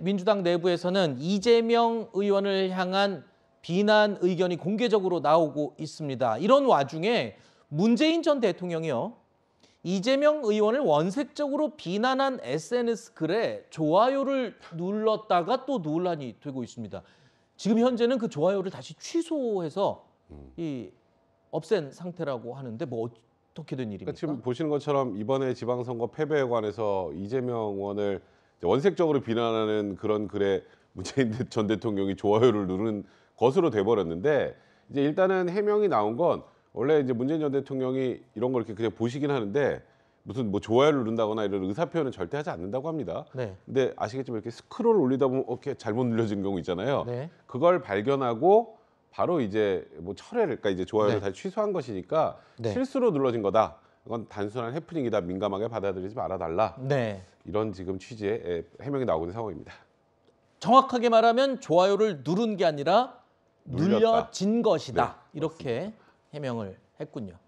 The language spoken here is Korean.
민주당 내부에서는 이재명 의원을 향한 비난 의견이 공개적으로 나오고 있습니다. 이런 와중에 문재인 전 대통령이요. 이재명 의원을 원색적으로 비난한 SNS 글에 좋아요를 눌렀다가 또 논란이 되고 있습니다. 지금 현재는 그 좋아요를 다시 취소해서 이 없앤 상태라고 하는데 뭐 어떻게 된 그러니까 일입니까? 그러니까 지금 보시는 것처럼 이번에 지방선거 패배에 관해서 이재명 의원을 원색적으로 비난하는 그런 글에 문재인 전 대통령이 좋아요를 누른 것으로 돼버렸는데 이제 일단은 해명이 나온 건 원래 이제 문재인 전 대통령이 이런 걸 이렇게 그냥 보시긴 하는데 무슨 뭐 좋아요를 누른다거나 이런 의사 표현은 절대 하지 않는다고 합니다. 네. 근데 아시겠지만 이렇게 스크롤 올리다 보면 이렇게 잘못 눌려진 경우 있잖아요. 네. 그걸 발견하고 바로 이제 뭐 철회를 그러니까 이제 좋아요를 네. 다시 취소한 것이니까 네. 실수로 눌러진 거다. 이건 단순한 해프닝이다 민감하게 받아들이지 말아달라 네. 이런 지금 취지의 해명이 나오고 있는 상황입니다. 정확하게 말하면 좋아요를 누른 게 아니라 눌렸다. 눌려진 것이다 네, 이렇게 맞습니다. 해명을 했군요.